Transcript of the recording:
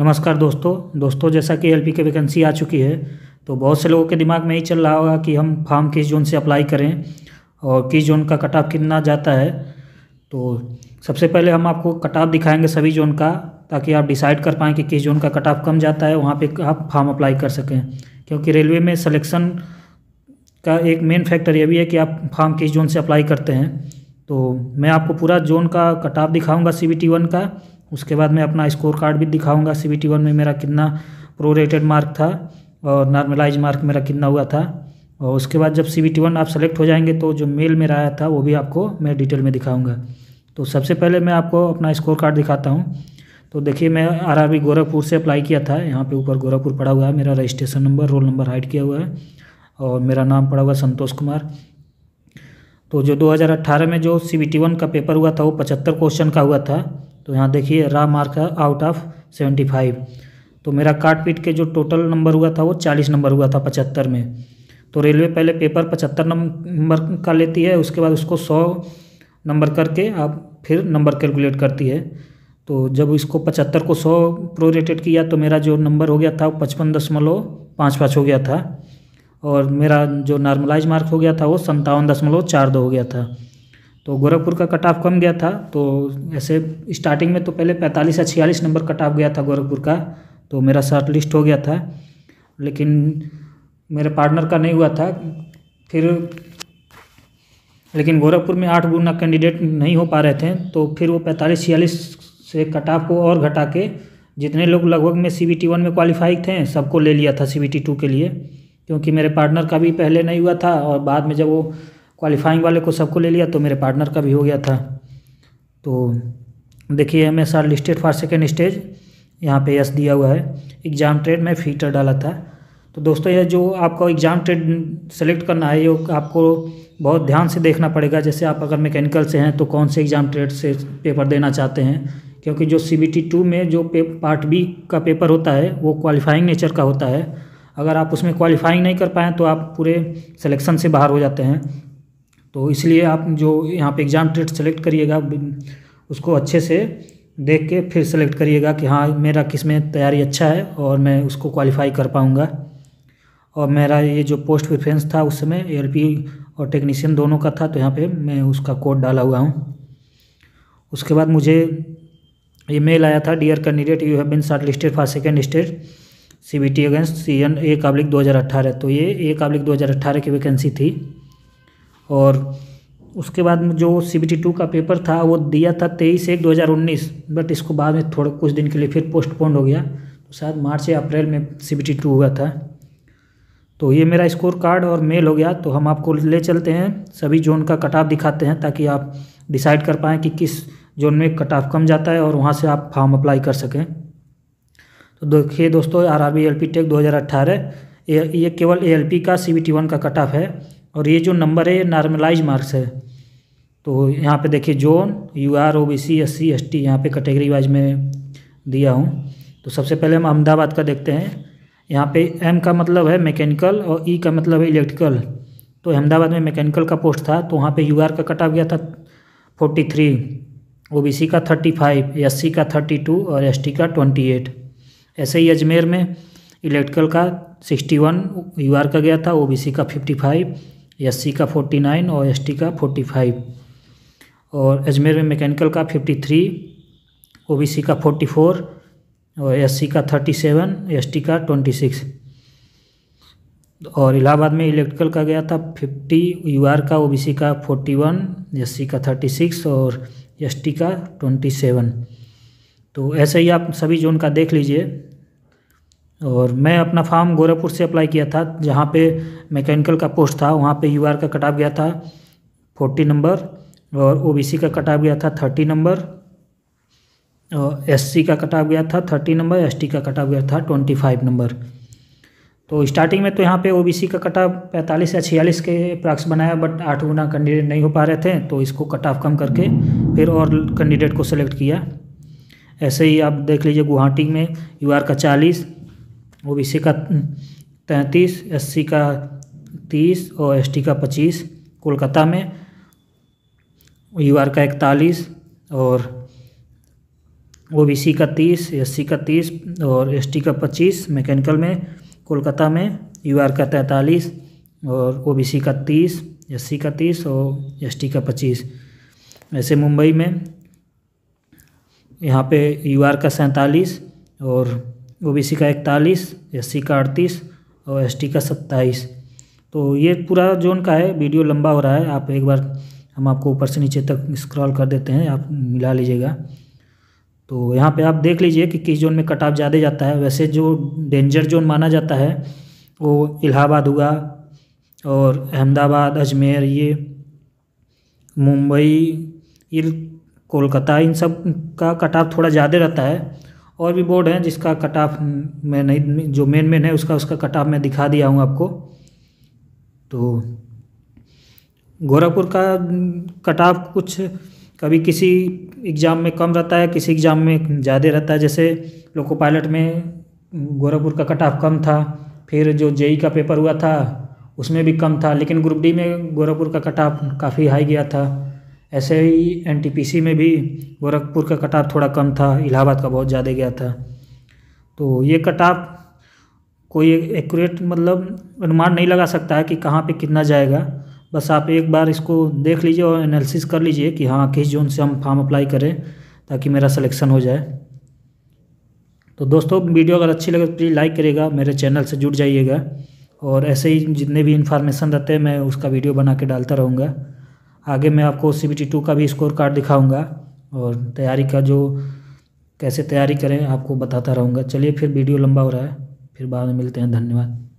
नमस्कार दोस्तों दोस्तों जैसा कि एलपी की वैकेंसी आ चुकी है तो बहुत से लोगों के दिमाग में यही चल रहा होगा कि हम फार्म किस जोन से अप्लाई करें और किस जोन का कट ऑफ कितना जाता है तो सबसे पहले हम आपको कट ऑफ दिखाएंगे सभी जोन का ताकि आप डिसाइड कर पाएँ कि किस जोन का कट ऑफ कम जाता है वहाँ पर आप फार्म अप्लाई कर सकें क्योंकि रेलवे में सलेक्शन का एक मेन फैक्टर यह भी है कि आप फार्म किस जोन से अप्लाई करते हैं तो मैं आपको पूरा जोन का कट ऑफ दिखाऊँगा सी बी टी वन का उसके बाद मैं अपना स्कोर कार्ड भी दिखाऊंगा सी बी में मेरा कितना प्रोरेटेड मार्क था और नॉर्मलाइज मार्क मेरा कितना हुआ था और उसके बाद जब सी बी आप सेलेक्ट हो जाएंगे तो जो मेल मेरा आया था वो भी आपको मैं डिटेल में दिखाऊँगा तो सबसे पहले मैं आपको अपना स्कोर कार्ड दिखाता हूँ तो देखिए मैं आर गोरखपुर से अप्लाई किया था यहाँ पे ऊपर गोरखपुर पड़ा हुआ है मेरा registration number roll number hide किया हुआ है और मेरा नाम पड़ा हुआ संतोष कुमार तो जो 2018 में जो सी का पेपर हुआ था वो पचहत्तर क्वेश्चन का हुआ था तो यहाँ देखिए रा मार्क है आउट ऑफ सेवेंटी फाइव तो मेरा काट पीट के जो टोटल नंबर हुआ था वो चालीस नंबर हुआ था पचहत्तर में तो रेलवे पहले पेपर पचहत्तर नंबर का लेती है उसके बाद उसको सौ नंबर करके आप फिर नंबर कैलकुलेट करती है तो जब इसको पचहत्तर को सौ प्रोरेटेड किया तो मेरा जो नंबर हो गया था वो पचपन दशमलव पाँच पाँच हो गया था और मेरा जो नॉर्मलाइज मार्क हो गया था वो संतावन दशमलव चार दो हो गया था तो गोरखपुर का कट ऑफ कम गया था तो ऐसे स्टार्टिंग में तो पहले पैंतालीस या छियालीस नंबर कट ऑफ गया था गोरखपुर का तो मेरा शॉर्ट लिस्ट हो गया था लेकिन मेरे पार्टनर का नहीं हुआ था फिर लेकिन गोरखपुर में आठ गुना कैंडिडेट नहीं हो पा रहे थे तो फिर वो पैंतालीस छियालीस से कट ऑफ को और घटा के जितने लोग लगभग में सी बी टी वन में क्वालिफाई थे सबको ले लिया था सी बी टी टू के लिए क्योंकि मेरे पार्टनर का भी पहले नहीं हुआ था और बाद में जब वो क्वालिफाइंग वाले को सबको ले लिया तो मेरे पार्टनर का भी हो गया था तो देखिए M S R listed for second stage यहाँ पे यस दिया हुआ है एग्ज़ाम ट्रेड में फीटर डाला था तो दोस्तों यह जो आपको एग्ज़ाम ट्रेड सेलेक्ट करना है ये आपको बहुत ध्यान से देखना पड़ेगा जैसे आप अगर मैकेनिकल से हैं तो कौन से एग्ज़ाम ट्रेड से पेपर देना चाहते हैं क्योंकि जो सी बी टी टू में जो पार्ट बी का पेपर होता है वो क्वालिफाइंग नेचर का होता है अगर आप उसमें क्वालिफाइंग नहीं कर पाएँ तो आप पूरे सिलेक्शन से बाहर हो जाते हैं तो इसलिए आप जो यहाँ पे एग्ज़ाम डेट सेलेक्ट करिएगा उसको अच्छे से देख के फिर सेलेक्ट करिएगा कि हाँ मेरा किस में तैयारी अच्छा है और मैं उसको क्वालिफाई कर पाऊँगा और मेरा ये जो पोस्ट प्रिफ्रेंस था उस समय एल और टेक्नीशियन दोनों का था तो यहाँ पे मैं उसका कोड डाला हुआ हूँ उसके बाद मुझे ईमेल आया था dear candidate you have been shortlisted for second stage C B T against C N A काबलिक दो हज़ार अट्ठारह तो ये ए काबलिक दो हज़ार अट्ठारह की वैकेंसी थी और उसके बाद में जो सी बी टी टू का पेपर था वो दिया था तेईस एक दो हज़ार उन्नीस बट इसको बाद में थोड़ा कुछ दिन के लिए फिर पोस्टपोन हो गया तो शायद मार्च या अप्रैल में सी बी टी टू हुआ था तो ये मेरा स्कोर कार्ड और मेल हो गया तो हम आपको ले चलते हैं सभी जोन का कट ऑफ दिखाते हैं ताकि आप डिसाइड कर पाएँ कि किस जोन में कट कम जाता है और वहाँ से आप फॉर्म अप्लाई कर सकें तो देखिए दोस्तों R R B L P tech दो हज़ार अट्ठारह ये केवल ए एल पी का सी बी टी वन का कट ऑफ है और ये जो नंबर है ये नॉर्मलाइज मार्क्स है तो यहाँ पे देखिए zone U R O B C S C S T यहाँ पर कैटेगरी वाइज में दिया हूँ तो सबसे पहले हम अहमदाबाद का देखते हैं यहाँ पे एम का मतलब है मैकेनिकल और ई e का मतलब है इलेक्ट्रिकल तो अहमदाबाद में मैकेनिकल का पोस्ट था तो वहाँ पे यू आर का कटा गया था forty three O B C का थर्टी फाइव एस सी का थर्टी टू और एस टी का ट्वेंटी एट ऐसे ही अजमेर में इलेक्ट्रिकल का सिक्सटी वन यू आर का गया था ओ बी सी का फिफ्टी फाइव एस का फोर्टी नाइन और एस का फोर्टी फाइव और अजमेर में मैकेनिकल का fifty three O B C का फोर्टी फोर और एस का थर्टी सेवन एस का ट्वेंटी सिक्स और इलाहाबाद में इलेक्ट्रिकल का गया था फिफ्टी यू आर का ओ बी सी का फोर्टी वन एस का थर्टी सिक्स और एस का ट्वेंटी सेवन तो ऐसे ही आप सभी जोन का देख लीजिए और मैं अपना फार्म गोरखपुर से अप्लाई किया था जहाँ पे मैकेनिकल का पोस्ट था वहाँ पे यूआर का कटाव गया था फोर्टी नंबर और ओबीसी का कटाव गया था थर्टी नंबर और एससी का कटाव गया था थर्टी नंबर एसटी का कटाव गया था ट्वेंटी फाइव नंबर तो स्टार्टिंग में तो यहाँ पे ओबीसी का कटाव पैंतालीस या छियालीस के प्राक्स बनाया बट आठ गुना कैंडिडेट नहीं हो पा रहे थे तो इसको कट ऑफ कम करके फिर और कैंडिडेट को सेलेक्ट किया ऐसे ही आप देख लीजिए गुवाहाटी में यूआर का चालीस सी का तैंतीस सी का तीस और टी का पच्चीस कोलकाता में आर का इकतालीस और सी का तीस सी का तीस और टी का पच्चीस मैकेनिकल में कोलकाता में आर का तैंतालीस और सी का तीस सी का तीस और टी का पच्चीस ऐसे मुंबई में यहाँ पे आर का सैंतालीस और ओबीसी का इकतालीस एससी का अड़तीस और एसटी का सत्ताईस तो ये पूरा जोन का है वीडियो लंबा हो रहा है आप एक बार हम आपको ऊपर से नीचे तक स्क्रॉल कर देते हैं आप मिला लीजिएगा तो यहाँ पे आप देख लीजिए कि किस जोन में कटाव ज़्यादा जाता है वैसे जो डेंजर जोन माना जाता है वो इलाहाबाद हुआ और अहमदाबाद अजमेर ये मुंबई ये कोलकाता इन सब का कटाव थोड़ा ज़्यादा रहता है और भी बोर्ड हैं जिसका कट ऑफ मैं नहीं जो मेन मेन है उसका उसका कट ऑफ मैं दिखा दिया हूँ आपको तो गोरखपुर का कट ऑफ कुछ कभी किसी एग्ज़ाम में कम रहता है किसी एग्ज़ाम में ज़्यादा रहता है जैसे लोको पायलट में गोरखपुर का कट ऑफ कम था फिर जो जेई का पेपर हुआ था उसमें भी कम था लेकिन ग्रुप डी में गोरखपुर का कट ऑफ काफ़ी हाई गया था ऐसे ही एन में भी गोरखपुर का कटाप थोड़ा कम था इलाहाबाद का बहुत ज़्यादा गया था तो ये कटाप कोई एक्यूरेट मतलब अनुमान नहीं लगा सकता है कि कहाँ पे कितना जाएगा बस आप एक बार इसको देख लीजिए और एनालिसिस कर लीजिए कि हाँ किस जोन से हम फॉर्म अप्लाई करें ताकि मेरा सिलेक्शन हो जाए तो दोस्तों वीडियो अगर अच्छी लगे तो प्लीज़ लाइक करिएगा मेरे चैनल से जुड़ जाइएगा और ऐसे ही जितने भी इन्फॉर्मेशन रहते हैं मैं उसका वीडियो बना के डालता रहूँगा आगे मैं आपको सी बी टी टू का भी स्कोर कार्ड दिखाऊंगा और तैयारी का जो कैसे तैयारी करें आपको बताता रहूँगा चलिए फिर वीडियो लंबा हो रहा है फिर बाद में मिलते हैं धन्यवाद